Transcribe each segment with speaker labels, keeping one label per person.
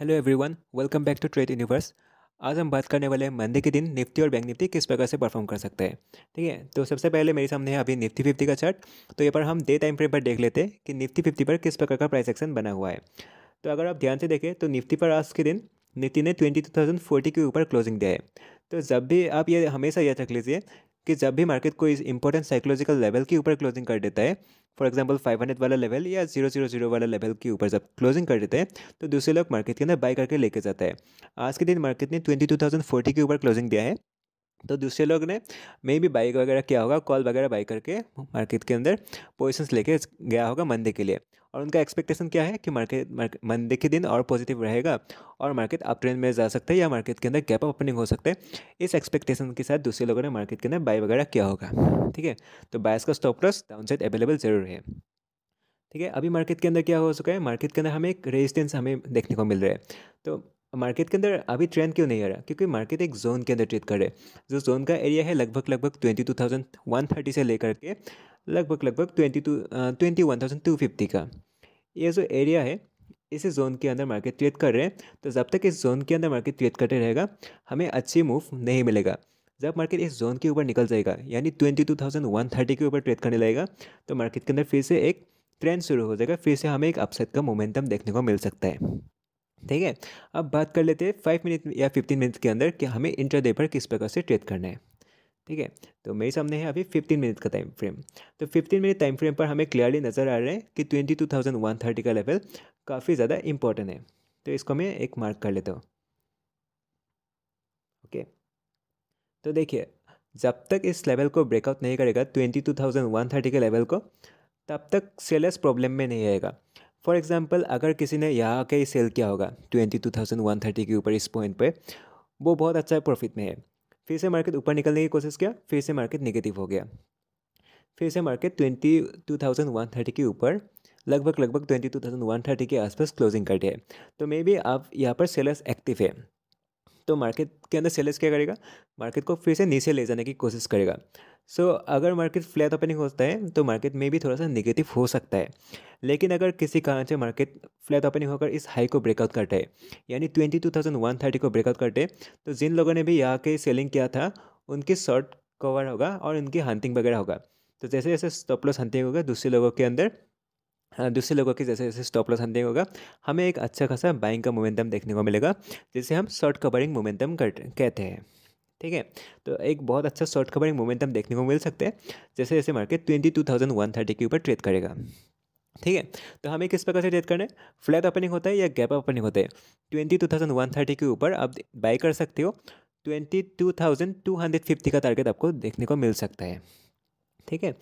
Speaker 1: hello everyone welcome back to trade universe आज हम बात करने वाले हैं मंडे के दिन निफ्टी और बैंक निफ्टी किस प्रकार से परफॉर्म कर सकते हैं ठीक है तो सबसे पहले मेरे सामने है अभी निफ्टी फिफ्टी का चार्ट तो ये पर हम डे टाइम फ्रेम पर देख लेते हैं कि निफ्टी फिफ्टी पर किस प्रकार का प्राइस एक्शन बना हुआ है तो अगर आप ध्यान से देखें तो निफ्टी पर आज के दिन निफ्टी ने ट्वेंटी टू थाउजेंड फोर्टी के ऊपर क्लोजिंग दिया है तो जब भी आप ये हमेशा याद रख लीजिए कि जब भी मार्केट कोई इंपॉर्टेंट साइकोलॉजिकल लेवल के ऊपर क्लोजिंग कर देता है फॉर एग्जाम्पल फाइव हंड्रेड वाला लेवल या जीरो जीरो जीरो वाला लेवल के ऊपर जब क्लोजिंग कर देते हैं तो दूसरे लोग मार्केट के अंदर बाई करके लेके जाता है आज के दिन मार्केट ने ट्वेंटी टू थाउजेंड फोर्टी के ऊपर क्लोजिंग दिया है तो दूसरे लोग ने मे भी बाइक वगैरह किया होगा कॉल वगैरह बाई करके मार्केट के अंदर पोजिशन लेके गया होगा मंदे के लिए और उनका एक्सपेक्टेशन क्या है कि मार्केट मंडे के दिन और पॉजिटिव रहेगा और मार्केट अप ट्रेंड में जा सकता है या मार्केट के अंदर गैप ओपनिंग हो सकता है इस एक्सपेक्टेशन के साथ दूसरे लोगों ने मार्केट के अंदर बाय वगैरह किया होगा ठीक है तो बायस का स्टॉप लॉस डाउनसाइड अवेलेबल ज़रूर है ठीक है अभी मार्केट के अंदर क्या हो चुका है मार्केट के अंदर हमें एक रेजिस्टेंस हमें देखने को मिल रहा है तो मार्केट के अंदर अभी ट्रेंड क्यों नहीं आ रहा क्योंकि मार्केट एक जोन के अंदर ट्रेड कर रहे जो जोन का एरिया है लगभग लगभग twenty two thousand one thirty से लेकर के लगभग लगभग twenty two twenty one thousand two fifty का ये जो एरिया है इस जोन के अंदर मार्केट ट्रेड कर रहे हैं तो जब तक इस जोन के अंदर मार्केट ट्रेड करते रहेगा हमें अच्छी मूव नहीं मिलेगा जब मार्केट इस जोन के ऊपर निकल जाएगा यानी twenty two thousand one thirty के ऊपर ट्रेड करने लगेगा तो मार्केट के अंदर फिर से एक ट्रेंड शुरू हो जाएगा फिर से हमें एक अपसेट का मोमेंटम देखने को मिल सकता है ठीक है अब बात कर लेते हैं फाइव मिनट या फिफ्टीन मिनट के अंदर कि हमें इंटरडे पर किस प्रकार से ट्रेड करना है ठीक है तो मेरे सामने है अभी फिफ्टीन मिनट का टाइम फ्रेम तो फिफ्टीन मिनट टाइम फ्रेम पर हमें क्लियरली नज़र आ रहा है कि twenty two thousand one thirty का लेवल काफ़ी ज़्यादा इंपॉर्टेंट है तो इसको मैं एक मार्क कर लेता हूँ ओके तो देखिए जब तक इस लेवल को ब्रेकआउट नहीं करेगा twenty two thousand one thirty के लेवल को तब तक सेलर्स प्रॉब्लम में नहीं आएगा फॉर एग्ज़ाम्पल अगर किसी ने यहाँ आके सेल किया होगा twenty two thousand one thirty के ऊपर इस पॉइंट पे वो बहुत अच्छा प्रॉफिट में है फिर से मार्केट ऊपर निकलने की कोशिश किया फिर से मार्केट निगेटिव हो गया फिर से market twenty two thousand one thirty के ऊपर लगभग लगभग twenty two thousand one thirty के आसपास क्लोजिंग करते हैं तो मे बी आप यहाँ पर सेलर्स एक्टिव है तो मार्केट के अंदर सेलर्स क्या करेगा मार्केट को फिर से नीचे ले जाने की कोशिश करेगा सो so, अगर मार्केट फ्लैट ओपनिंग होता है तो मार्केट में भी थोड़ा सा नेगेटिव हो सकता है लेकिन अगर किसी कारण से मार्केट फ्लैट ओपनिंग होकर इस हाई को ब्रेकआउट करता है यानी twenty two thousand one thirty को ब्रेकआउट करते तो जिन लोगों ने भी यहाँ के सेलिंग किया था उनकी शॉर्ट कवर होगा और उनकी हंटिंग वगैरह होगा तो जैसे जैसे स्टॉप लॉस हंटिंग होगा दूसरे लोगों के अंदर दूसरे लोगों के जैसे जैसे स्टॉप लॉस हंटिंग होगा हमें एक अच्छा खासा बाइंग का मोमेंटम देखने को मिलेगा जिसे हम शॉर्ट कवरिंग मोमेंटम कहते हैं ठीक है तो एक बहुत अच्छा शॉर्ट कवरिंग मोमेंट मोमेंटम देखने को मिल सकते हैं जैसे जैसे market twenty two thousand one thirty के ऊपर ट्रेड करेगा ठीक है तो हमें किस प्रकार से ट्रेड करना है फ्लैट ओपनिंग होता है या गैप ओपनिंग होता है twenty two thousand one thirty के ऊपर आप बाई कर सकते हो twenty two thousand two hundred fifty का टारगेट आपको देखने को मिल सकता है ठीक है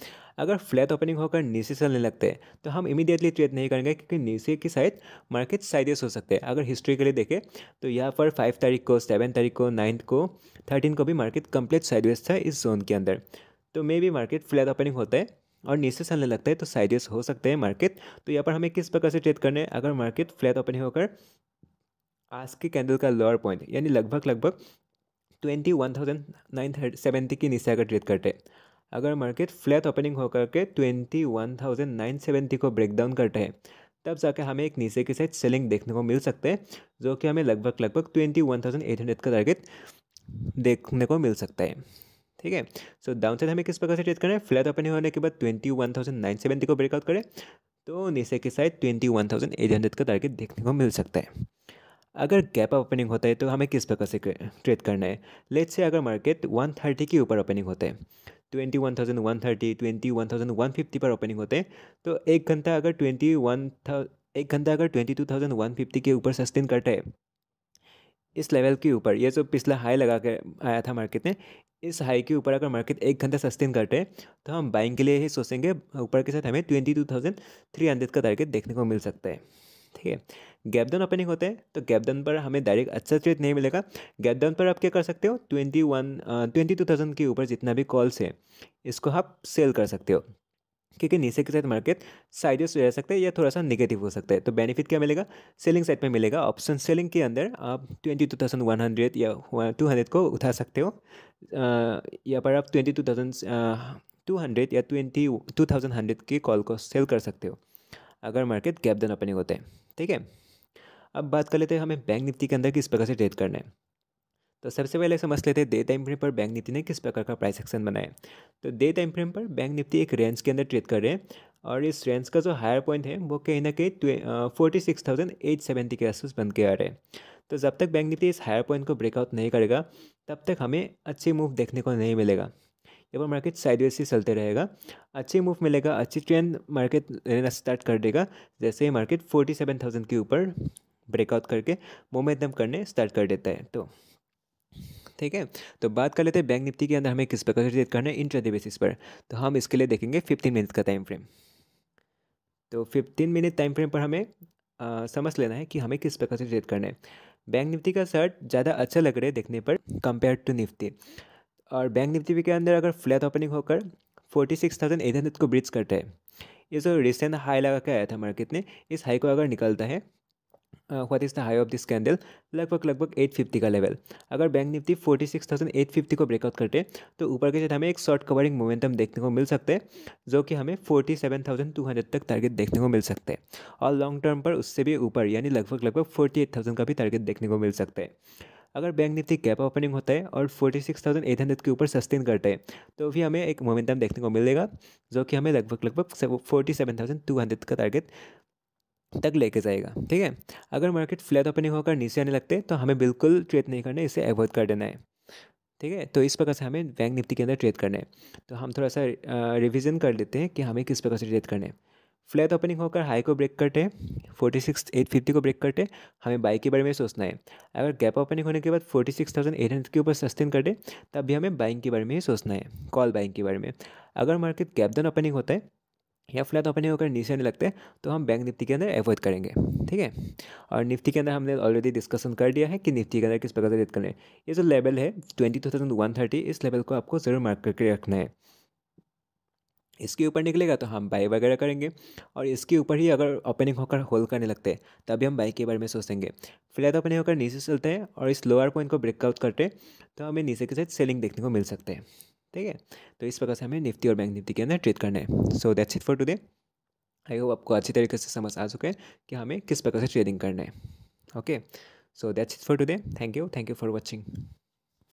Speaker 1: अगर फ्लैट ओपनिंग होकर नीचे चलने लगते हैं तो हम इमीडिएटली ट्रेड नहीं करेंगे क्योंकि नीचे की साइड मार्केट साइडेस हो सकते हैं अगर हिस्ट्री के लिए देखें तो यहाँ पर फाइव तारीख को सेवन तारीख को नाइन्थ को थर्टीन को भी मार्केट कम्प्लीट साइडवेज था इस जोन के अंदर तो मे भी मार्केट फ्लैट ओपनिंग होता है और नीचे चलने लगता है तो साइडेस हो सकते हैं मार्केट तो यहाँ पर हमें किस प्रकार से ट्रेड करना है अगर मार्केट फ्लैट ओपनिंग होकर आज के कैंडल का लोअर पॉइंट यानी लगभग लगभग twenty one thousand nine seventy के नीचे अगर ट्रेड करते हैं अगर मार्केट फ्लैट ओपनिंग होकर के twenty one thousand nine seventy को ब्रेक डाउन करते हैं तब जाके हमें एक नीचे की साइड सेलिंग देखने को मिल सकते हैं जो कि हमें लगभग लगभग twenty one thousand eight hundred का टारगेट देखने को मिल सकता है ठीक है सो डाउन साइड हमें किस प्रकार से ट्रेड करना है फ्लैट ओपनिंग होने के बाद twenty one thousand nine seventy को ब्रेकआउट करें तो नीचे की side twenty one thousand eight hundred का टारगेट देखने को मिल सकता है अगर गैप ओपनिंग होता है तो हमें किस प्रकार से ट्रेड करना है लेट से अगर मार्केट वन थर्टी के ऊपर ओपनिंग होता है twenty one thousand one thirty twenty one thousand one fifty पर ओपनिंग होते हैं तो एक घंटा अगर ट्वेंटी वन एक घंटा अगर twenty two thousand one fifty के ऊपर सस्टेन करता है इस लेवल के ऊपर ये जो पिछला हाई लगा कर आया था मार्केट में इस हाई के ऊपर अगर मार्केट एक घंटा सस्टेन करते हैं तो हम बाइंग के लिए ही सोचेंगे ऊपर के साथ हमें twenty two thousand three hundred का टारगेट देखने को मिल सकता है ठीक है गैपडन ओपनिंग होते हैं तो गैपडन पर हमें डायरेक्ट अच्छा ट्रेड नहीं मिलेगा गैपडन पर आप क्या कर सकते हो twenty one twenty two thousand के ऊपर जितना भी कॉल्स है इसको आप सेल कर सकते हो क्योंकि नीचे के साथ मार्केट साइडेस रह सकते हैं या थोड़ा सा निगेटिव हो सकता है तो बेनिफिट क्या मिलेगा सेलिंग साइड में मिलेगा ऑप्शन सेलिंग के अंदर आप twenty two thousand one hundred या टू हंड्रेड को उठा सकते हो या पर आप twenty two thousand two hundred या ट्वेंटी टू थाउजेंड हंड्रेड के कॉल को सेल कर सकते हो अगर मार्केट गैप दन ओपनिंग होते हैं ठीक है अब बात कर लेते हैं हमें बैंक निफ्टी के अंदर किस प्रकार से ट्रेड करना है तो सबसे पहले समझ लेते हैं डे टाइम फ्रेम पर बैंक निफ्टी ने किस प्रकार का प्राइस एक्शन बनाया तो डे टाइम फ्रेम पर बैंक निफ्टी एक रेंज के अंदर ट्रेड कर रहे हैं और इस रेंज का जो हायर पॉइंट है वो कहीं ना कहीं forty six thousand eight seventy के आसपास बन के आ रहे हैं तो जब तक बैंक निफ्टी इस हायर पॉइंट को ब्रेकआउट नहीं करेगा तब तक हमें अच्छे मूव देखने को नहीं मिलेगा ये पर मार्केट साइडवेज से चलते रहेगा अच्छे मूव मिलेगा अच्छी ट्रेंड मार्केट लेना स्टार्ट कर देगा जैसे ही मार्केट फोर्टी सेवन थाउजेंड के ऊपर ब्रेकआउट करके मुँह में एकदम करने स्टार्ट कर देता है तो ठीक है तो बात कर लेते हैं बैंक निफ्टी के अंदर हमें किस प्रकार से ट्रेड करना है इंट्रा बेसिस पर तो हम इसके लिए देखेंगे फिफ्टीन मिनट का टाइम फ्रेम तो फिफ्टीन मिनट टाइम फ्रेम पर हमें आ, समझ लेना है कि हमें किस प्रकार से ट्रेड करना है बैंक निफ्टी का शर्ट ज़्यादा अच्छा लग रहा है देखने पर कंपेयर टू निफ्टी और बैंक निफ्टी के अंदर अगर फ्लैट ओपनिंग होकर forty six thousand eight hundred को ब्रिज करता है ये जो रिसेंट हाई लगा के आया था मार्केट ने इस हाई को अगर निकलता है what is the high of this candle लगभग लगभग 850 का लेवल अगर बैंक निफ्टी 46,850 को ब्रेकआउट करते तो ऊपर के साथ हमें एक शॉर्ट कवरिंग मोमेंटम देखने को मिल सकते हैं जो कि हमें 47,200 तक टारगेट देखने को मिल सकते हैं और लॉन्ग टर्म पर उससे भी ऊपर यानी लगभग लगभग फोर्टी का भी टारगेट देखने को मिल सकते हैं अगर बैंक निफ्टी गैप ओपनिंग होता है और 46,800 के ऊपर सस्टेन करते हैं तो भी हमें एक मोमेंटम देखने को मिलेगा जो कि हमें लगभग लगभग 47,200 का टारगेट तक लेके जाएगा ठीक है अगर मार्केट फ्लैट ओपनिंग होकर नीचे आने लगते तो हमें बिल्कुल ट्रेड नहीं करना है इसे अवॉइड कर देना है ठीक है तो इस प्रकार से हमें बैंक निफ्टी के अंदर ट्रेड करना है तो हम थोड़ा सा रिविज़न कर लेते हैं कि हमें किस प्रकार से ट्रेड करना है फ्लैट ओपनिंग होकर हाई को ब्रेक करते फोर्टी सिक्स एट फिफ्टी को ब्रेक करते हमें बाई के बारे में सोचना है अगर गैप ओपनिंग होने के बाद forty six thousand eight hundred के ऊपर सस्टेन करते तब भी हमें बाइंग के बारे में ही सोचना है कॉल बाइंग के बारे में अगर मार्केट गैप डाउन ओपनिंग होता है या फ्लैट ओपनिंग होकर नीचे आने लगते तो हम बैंक निफ्टी के अंदर एवॉइड करेंगे ठीक है और निफ्टी के अंदर हमने ऑलरेडी डिस्कशन कर दिया है कि निफ्टी के अंदर किस प्रकार से रेट करना है ये जो लेवल है twenty two thousand one thirty इस लेवल को आपको ज़रूर मार्क करके रखना है इसके ऊपर निकलेगा तो हम बाई वगैरह करेंगे और इसके ऊपर ही अगर ओपनिंग होकर होल करने लगते हैं तभी हम बाई के बारे में सोचेंगे फ्लैट ओपनिंग होकर नीचे चलते हैं और इस लोअर पॉइंट को ब्रेकआउट करते हैं तो हमें नीचे के साथ सेलिंग देखने को मिल सकते हैं ठीक है तो इस प्रकार से हमें निफ्टी और बैंक निफ्टी के अंदर ट्रेड करना है so that's it for today I hope आपको अच्छी तरीके से समझ आ चुके हैं कि हमें किस प्रकार से ट्रेडिंग करना है okay so that's it for today thank you thank you for watching